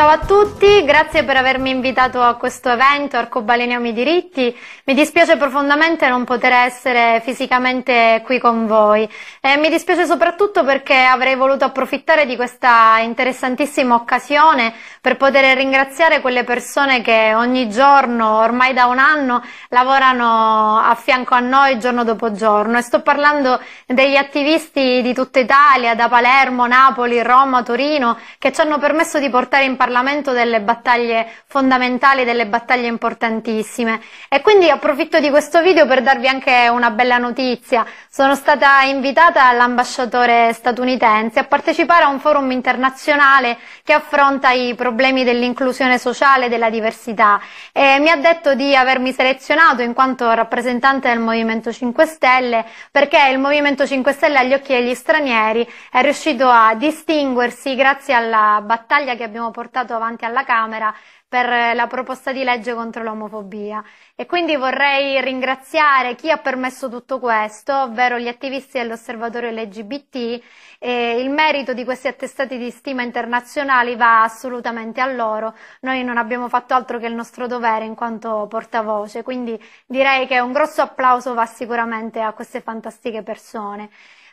Ciao a tutti, grazie per avermi invitato a questo evento Arcobaleniamo i diritti. Mi dispiace profondamente non poter essere fisicamente qui con voi. E eh, mi dispiace soprattutto perché avrei voluto approfittare di questa interessantissima occasione per poter ringraziare quelle persone che ogni giorno, ormai da un anno, lavorano a fianco a noi giorno dopo giorno. E sto parlando degli attivisti di tutta Italia, da Palermo, Napoli, Roma, Torino, che ci hanno permesso di portare in Parlamento Parlamento delle battaglie fondamentali, delle battaglie importantissime. E quindi approfitto di questo video per darvi anche una bella notizia. Sono stata invitata all'ambasciatore statunitense a partecipare a un forum internazionale che affronta i problemi dell'inclusione sociale e della diversità. E mi ha detto di avermi selezionato in quanto rappresentante del Movimento 5 Stelle perché il Movimento 5 Stelle agli occhi degli stranieri è riuscito a distinguersi grazie alla battaglia che abbiamo portato portato avanti alla Camera per eh, la proposta di legge contro l'omofobia. E quindi vorrei ringraziare chi ha permesso tutto questo, ovvero gli attivisti dell'osservatorio LGBT. E il merito di questi attestati di stima internazionali va assolutamente a loro. Noi non abbiamo fatto altro che il nostro dovere in quanto portavoce, quindi direi che un grosso applauso va sicuramente a queste fantastiche persone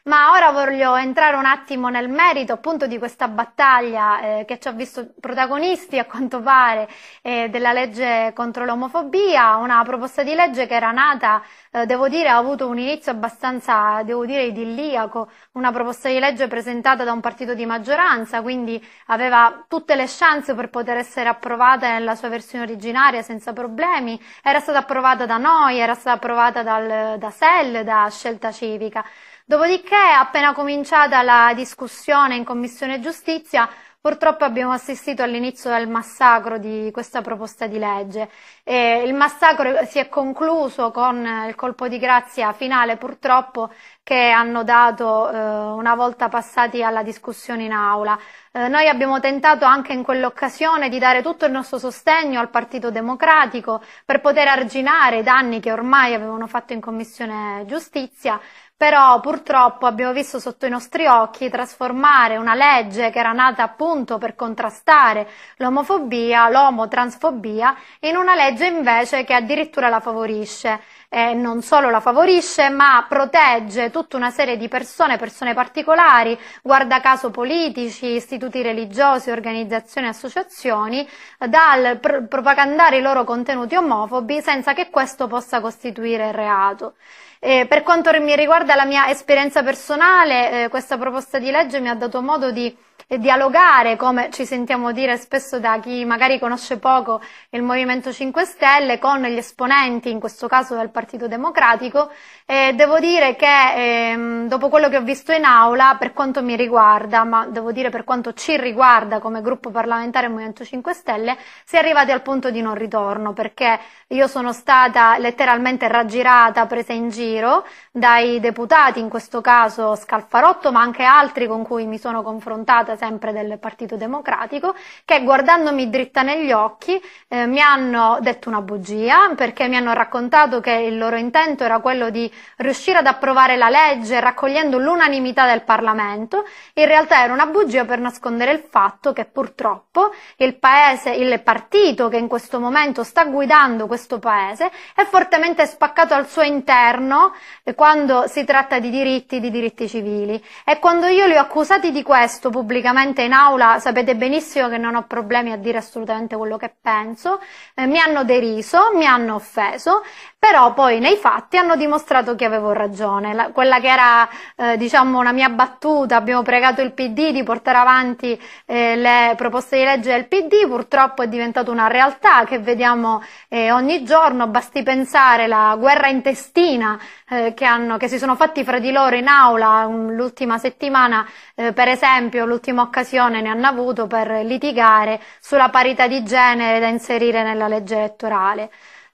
ma ora voglio entrare un attimo nel merito appunto di questa battaglia eh, che ci ha visto protagonisti a quanto pare eh, della legge contro l'omofobia, una proposta di legge che era nata, eh, devo dire, ha avuto un inizio abbastanza, devo dire, idilliaco, una proposta di legge presentata da un partito di maggioranza, quindi aveva tutte le chance per poter essere approvata nella sua versione originaria senza problemi, era stata approvata da noi, era stata approvata dal, da SEL, da Scelta Civica. Dopodiché, appena cominciata la discussione in Commissione Giustizia, Purtroppo abbiamo assistito all'inizio del massacro di questa proposta di legge. E il massacro si è concluso con eh, il colpo di grazia finale, purtroppo, che hanno dato eh, una volta passati alla discussione in aula. Eh, noi abbiamo tentato anche in quell'occasione di dare tutto il nostro sostegno al Partito Democratico per poter arginare i danni che ormai avevano fatto in Commissione Giustizia, però purtroppo abbiamo visto sotto i nostri occhi trasformare una legge che era nata appunto spunto per contrastare l'omofobia, l'omotransfobia, in una legge invece che addirittura la favorisce. E non solo la favorisce, ma protegge tutta una serie di persone, persone particolari, guarda caso politici, istituti religiosi, organizzazioni, associazioni, dal pr- propagandare i loro contenuti omofobi senza che questo possa costituire reato. Eh, per quanto mi riguarda la mia esperienza personale, eh, questa proposta di legge mi ha dato modo di e dialogare, come ci sentiamo dire spesso da chi magari conosce poco il Movimento 5 Stelle, con gli esponenti, in questo caso del Partito Democratico. E devo dire che ehm, dopo quello che ho visto in aula, per quanto mi riguarda, ma devo dire per quanto ci riguarda come gruppo parlamentare Movimento 5 Stelle, si è arrivati al punto di non ritorno, perché io sono stata letteralmente raggirata, presa in giro dai deputati, in questo caso Scalfarotto, ma anche altri con cui mi sono confrontata candidata sempre del Partito Democratico, che guardandomi dritta negli occhi eh, mi hanno detto una bugia perché mi hanno raccontato che il loro intento era quello di riuscire ad approvare la legge raccogliendo l'unanimità del Parlamento. In realtà era una bugia per nascondere il fatto che purtroppo il paese, il partito che in questo momento sta guidando questo paese è fortemente spaccato al suo interno eh, quando si tratta di diritti, di diritti civili. E quando io li ho accusati di questo pubblicamente, pubblicamente in aula sapete benissimo che non ho problemi a dire assolutamente quello che penso, eh, mi hanno deriso, mi hanno offeso, però poi nei fatti hanno dimostrato che avevo ragione. La, quella che era eh, diciamo una mia battuta, abbiamo pregato il PD di portare avanti eh, le proposte di legge del PD, purtroppo è diventata una realtà che vediamo eh, ogni giorno, basti pensare alla guerra intestina eh, che, hanno, che si sono fatti fra di loro in aula mm, l'ultima settimana, eh, per esempio, l'ultima l'ultima occasione ne hanno avuto per litigare sulla parità di genere da inserire nella legge elettorale.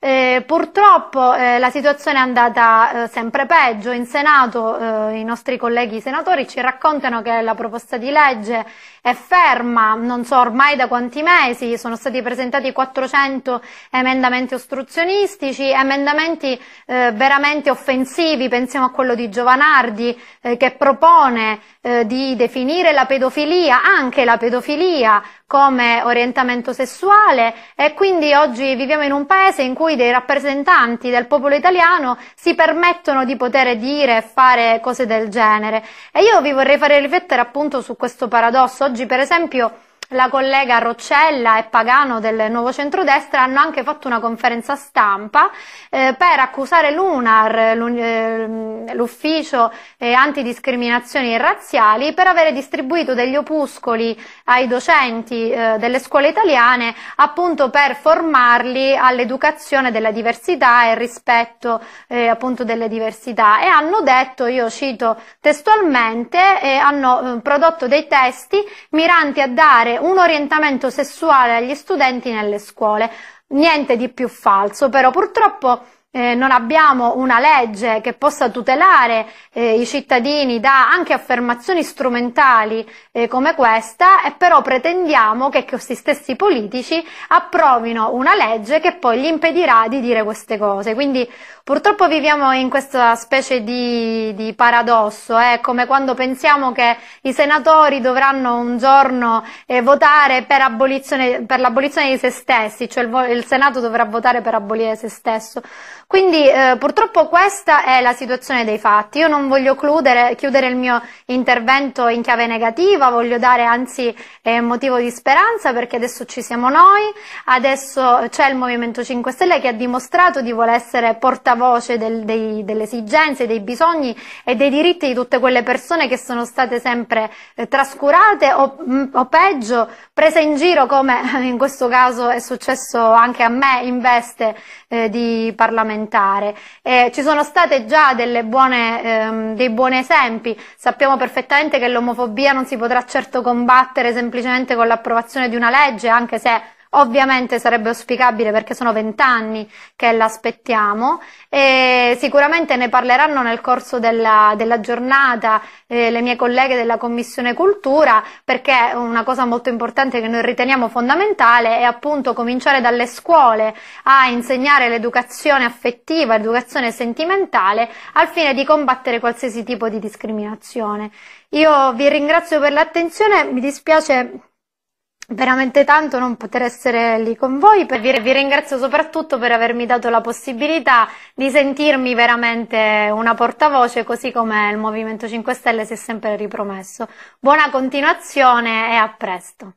Eh, purtroppo eh, la situazione è andata eh, sempre peggio. In Senato eh, i nostri colleghi senatori ci raccontano che la proposta di legge è ferma, non so ormai da quanti mesi, sono stati presentati 400 emendamenti ostruzionistici, emendamenti eh, veramente offensivi, pensiamo a quello di Giovanardi eh, che propone di definire la pedofilia, anche la pedofilia, come orientamento sessuale e quindi oggi viviamo in un paese in cui noi dei rappresentanti del popolo italiano si permettono di poter dire e fare cose del genere. E io vi vorrei fare riflettere appunto su questo paradosso. Oggi, per esempio, la collega Roccella e Pagano del Nuovo Centrodestra hanno anche fatto una conferenza stampa eh, per accusare l'UNAR, ehm, l'ufficio eh, antidiscriminazioni razziali, per avere distribuito degli opuscoli ai docenti eh, delle scuole italiane appunto per formarli all'educazione della diversità e rispetto eh, appunto delle diversità e hanno detto, io cito testualmente, eh, hanno eh, prodotto dei testi miranti a dare un orientamento sessuale agli studenti nelle scuole. Niente di più falso, però purtroppo eh, non abbiamo una legge che possa tutelare eh, i cittadini da anche affermazioni strumentali eh, come questa e però pretendiamo che questi stessi politici approvino una legge che poi gli impedirà di dire queste cose. Quindi purtroppo viviamo in questa specie di, di paradosso, è eh, come quando pensiamo che i senatori dovranno un giorno eh, votare per, per l'abolizione di se stessi, cioè il, il Senato dovrà votare per abolire se stesso. Quindi eh, purtroppo questa è la situazione dei fatti. Io non voglio cludere, chiudere il mio intervento in chiave negativa, voglio dare anzi eh, motivo di speranza perché adesso ci siamo noi, adesso c'è il Movimento 5 Stelle che ha dimostrato di voler essere portavoce del, dei, delle esigenze, dei bisogni e dei diritti di tutte quelle persone che sono state sempre eh, trascurate o, mh, mm, o peggio prese in giro come in questo caso è successo anche a me in veste eh, di parlamentare alimentare. Eh, ci sono state già buone, ehm, dei buoni esempi, sappiamo perfettamente che l'omofobia non si potrà certo combattere semplicemente con l'approvazione di una legge, anche se ovviamente sarebbe auspicabile perché sono vent'anni che l'aspettiamo e sicuramente ne parleranno nel corso della, della giornata eh, le mie colleghe della Commissione Cultura perché una cosa molto importante che noi riteniamo fondamentale è appunto cominciare dalle scuole a insegnare l'educazione affettiva, l'educazione sentimentale al fine di combattere qualsiasi tipo di discriminazione. Io vi ringrazio per l'attenzione, mi dispiace veramente tanto non poter essere lì con voi. Vi, vi ringrazio soprattutto per avermi dato la possibilità di sentirmi veramente una portavoce, così come il Movimento 5 Stelle si è sempre ripromesso. Buona continuazione e a presto.